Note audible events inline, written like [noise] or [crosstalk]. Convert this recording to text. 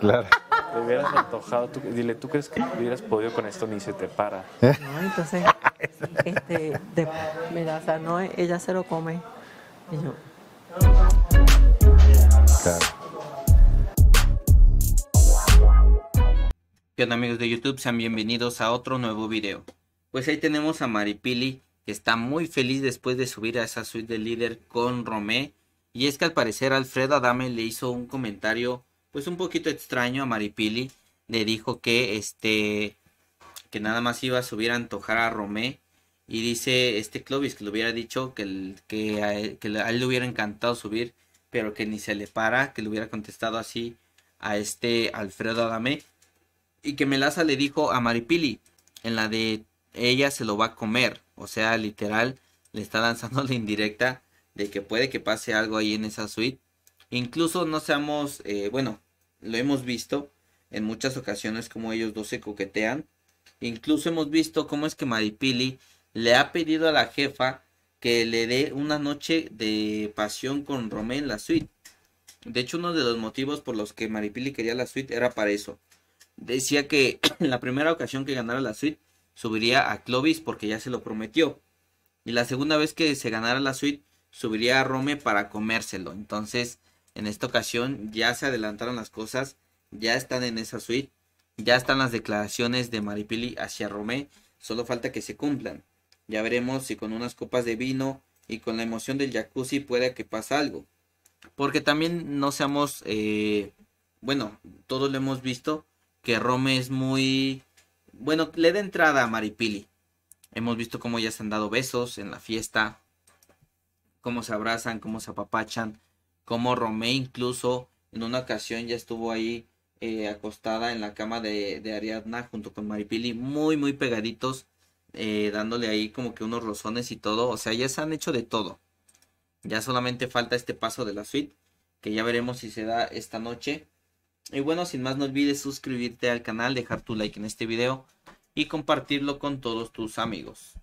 claro. Te hubieras antojado. dile, ¿tú crees que hubieras podido con esto ni se te para? ¿Eh? No, entonces, este, de, mira, no, ella se lo come. Y Claro. ¿Qué amigos de YouTube? Sean bienvenidos a otro nuevo video. Pues ahí tenemos a Maripili, que está muy feliz después de subir a esa suite de líder con Romé. Y es que al parecer Alfredo Adame le hizo un comentario pues un poquito extraño a Maripili. Le dijo que este que nada más iba a subir a antojar a Romé. Y dice este Clovis que le hubiera dicho que, que, a él, le hubiera encantado subir, pero que ni se le para, que le hubiera contestado así a este Alfredo Adamé. Y que Melaza le dijo a Maripili, en la de ella se lo va a comer. O sea, literal, le está lanzando [laughs] la indirecta de que puede que pase algo ahí en esa suite. Incluso no seamos, eh, bueno, lo hemos visto en muchas ocasiones como ellos dos se coquetean. Incluso hemos visto cómo es que Maripili le ha pedido a la jefa que le dé una noche de pasión con Rome en la suite. De hecho, uno de los motivos por los que Maripili quería la suite era para eso. Decía que [clears throat] en la primera ocasión que ganara la suite subiría a Clovis porque ya se lo prometió. Y la segunda vez que se ganara la suite subiría a Rome para comérselo. Entonces, en esta ocasión ya se adelantaron las cosas, ya están en esa suite, ya están las declaraciones de Maripili hacia Romé, solo falta que se cumplan. Ya veremos si con unas copas de vino y con la emoción del jacuzzi puede que pase algo. Porque también no seamos, eh, bueno, todos lo hemos visto, que Rome es muy, bueno, le da entrada a Maripili. Hemos visto cómo ya se han dado besos en la fiesta, cómo se abrazan, cómo se apapachan, como Romé incluso en una ocasión ya estuvo ahí eh, acostada en la cama de, Ariadna junto con Maripili, muy, muy pegaditos, eh, dándole ahí como que unos rozones y todo. O sea, ya se han hecho de todo. Ya solamente falta este paso de la suite, que ya veremos si se da esta noche. Y bueno, sin más, no olvides suscribirte al canal, dejar tu like en este video y compartirlo con todos tus amigos.